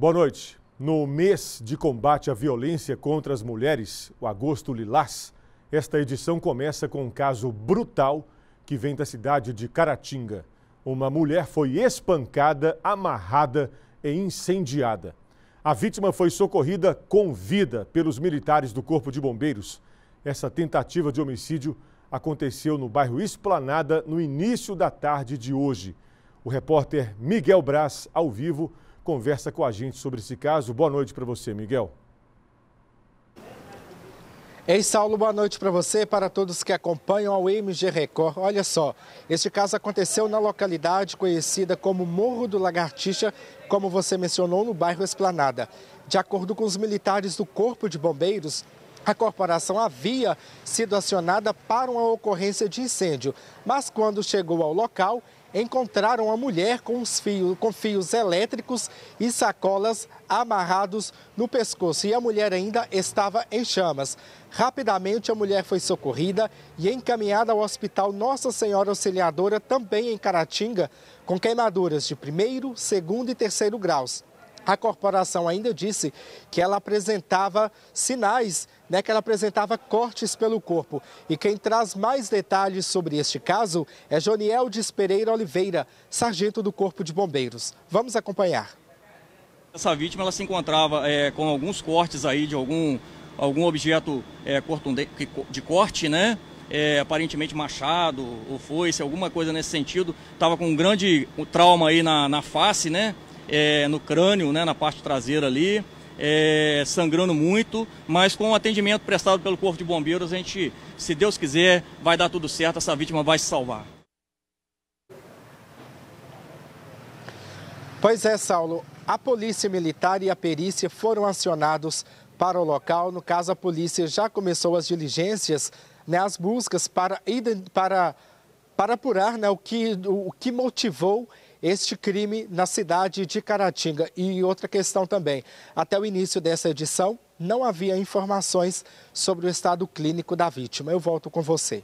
Boa noite. No mês de combate à violência contra as mulheres, o Agosto Lilás, esta edição começa com um caso brutal que vem da cidade de Caratinga. Uma mulher foi espancada, amarrada e incendiada. A vítima foi socorrida com vida pelos militares do Corpo de Bombeiros. Essa tentativa de homicídio aconteceu no bairro Esplanada no início da tarde de hoje. O repórter Miguel Braz, ao vivo, conversa com a gente sobre esse caso. Boa noite para você, Miguel. Ei, Saulo, boa noite para você e para todos que acompanham ao MG Record. Olha só, este caso aconteceu na localidade conhecida como Morro do Lagartixa, como você mencionou, no bairro Esplanada. De acordo com os militares do Corpo de Bombeiros, a corporação havia sido acionada para uma ocorrência de incêndio, mas quando chegou ao local, encontraram a mulher com, fios, com fios elétricos e sacolas amarrados no pescoço. E a mulher ainda estava em chamas. Rapidamente, a mulher foi socorrida e encaminhada ao Hospital Nossa Senhora Auxiliadora, também em Caratinga, com queimaduras de primeiro, segundo e terceiro graus. A corporação ainda disse que ela apresentava sinais, né, que ela apresentava cortes pelo corpo. E quem traz mais detalhes sobre este caso é Joniel de Pereira Oliveira, sargento do Corpo de Bombeiros. Vamos acompanhar. Essa vítima ela se encontrava é, com alguns cortes aí de algum, algum objeto é, de corte, né? É, aparentemente machado ou foice, alguma coisa nesse sentido. Estava com um grande trauma aí na, na face, né? é, no crânio, né, na parte traseira ali, é, sangrando muito, mas com o atendimento prestado pelo Corpo de Bombeiros, a gente, se Deus quiser, vai dar tudo certo, essa vítima vai se salvar. Pois é, Saulo. A Polícia Militar e a perícia foram acionados para o local. No caso, a polícia já começou as diligências, né, as buscas para, para para apurar né, o, que, o que motivou este crime na cidade de Caratinga. E outra questão também: até o início dessa edição, não havia informações sobre o estado clínico da vítima. Eu volto com você.